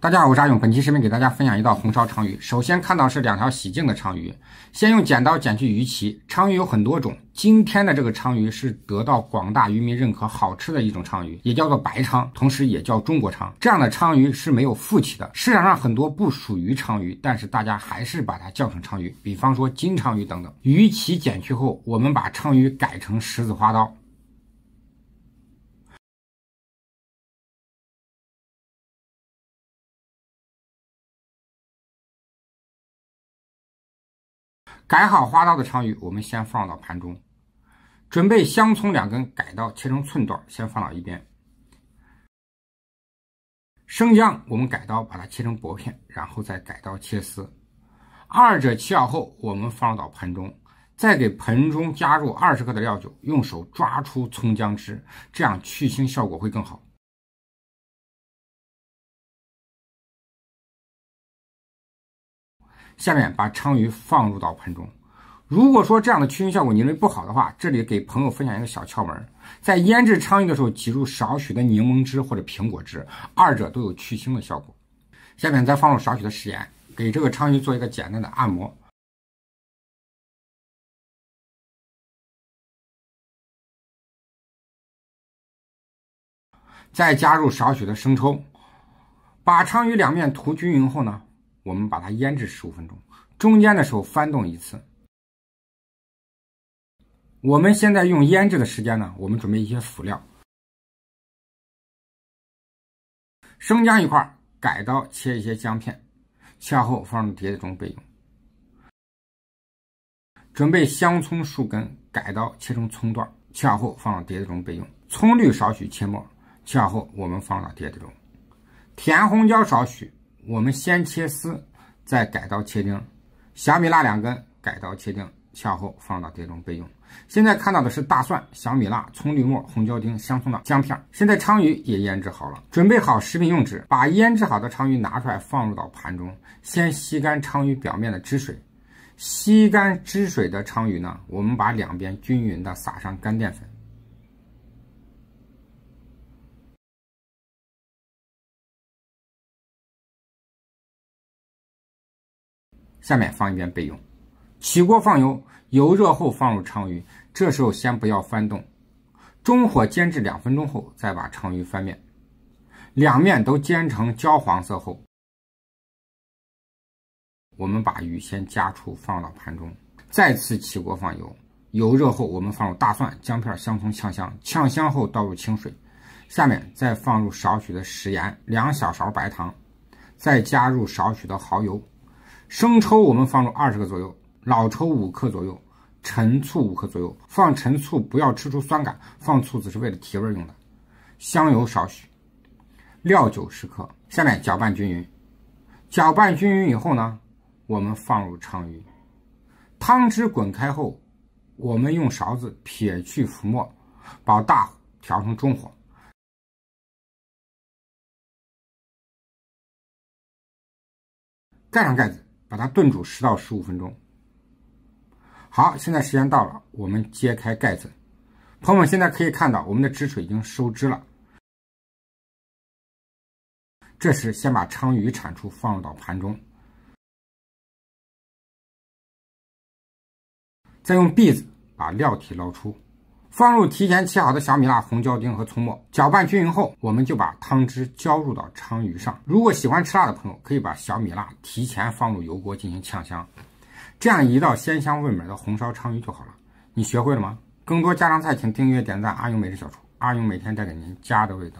大家好，我是阿勇。本期视频给大家分享一道红烧鲳鱼。首先看到是两条洗净的鲳鱼，先用剪刀剪去鱼鳍。鲳鱼有很多种，今天的这个鲳鱼是得到广大渔民认可、好吃的一种鲳鱼，也叫做白鲳，同时也叫中国鲳。这样的鲳鱼是没有腹鳍的。市场上很多不属于鲳鱼，但是大家还是把它叫成鲳鱼，比方说金鲳鱼等等。鱼鳍剪去后，我们把鲳鱼改成十字花刀。改好花刀的鲳鱼，我们先放到盘中。准备香葱两根，改刀切成寸段，先放到一边。生姜我们改刀，把它切成薄片，然后再改刀切丝。二者切好后，我们放入到盆中。再给盆中加入二十克的料酒，用手抓出葱姜汁，这样去腥效果会更好。下面把鲳鱼放入到盆中。如果说这样的去腥效果你认为不好的话，这里给朋友分享一个小窍门：在腌制鲳鱼的时候，挤入少许的柠檬汁或者苹果汁，二者都有去腥的效果。下面再放入少许的食盐，给这个鲳鱼做一个简单的按摩。再加入少许的生抽，把鲳鱼两面涂均匀后呢。我们把它腌制十五分钟，中间的时候翻动一次。我们现在用腌制的时间呢，我们准备一些辅料：生姜一块，改刀切一些姜片，切好后放入碟子中备用。准备香葱数根，改刀切成葱段，切好后放入碟子中备用。葱绿少许切末，切好后我们放入碟子中。甜红椒少许。我们先切丝，再改刀切丁。小米辣两根改刀切丁，向后放到碟中备用。现在看到的是大蒜、小米辣、葱绿末、红椒丁、香葱的姜片。现在鲳鱼也腌制好了，准备好食品用纸，把腌制好的鲳鱼拿出来放入到盘中，先吸干鲳鱼表面的汁水。吸干汁水的鲳鱼呢，我们把两边均匀的撒上干淀粉。下面放一边备用。起锅放油，油热后放入鲳鱼，这时候先不要翻动，中火煎至两分钟后，再把鲳鱼翻面，两面都煎成焦黄色后，我们把鱼先夹出放到盘中。再次起锅放油，油热后我们放入大蒜、姜片、香葱呛香，呛香后倒入清水，下面再放入少许的食盐、两小勺白糖，再加入少许的蚝油。生抽我们放入二十克左右，老抽五克左右，陈醋五克左右。放陈醋不要吃出酸感，放醋子是为了提味用的。香油少许，料酒十克。下面搅拌均匀。搅拌均匀以后呢，我们放入鲳鱼。汤汁滚开后，我们用勺子撇去浮沫，把大火调成中火，盖上盖子。把它炖煮十到十五分钟。好，现在时间到了，我们揭开盖子。朋友们现在可以看到，我们的汁水已经收汁了。这时先把鲳鱼铲出，放入到盘中，再用篦子把料体捞出。放入提前切好的小米辣、红椒丁和葱末，搅拌均匀后，我们就把汤汁浇入到鲳鱼上。如果喜欢吃辣的朋友，可以把小米辣提前放入油锅进行炝香。这样一道鲜香味美的红烧鲳鱼就好了。你学会了吗？更多家常菜，请订阅、点赞阿勇美食小厨。阿勇每天带给您家的味道。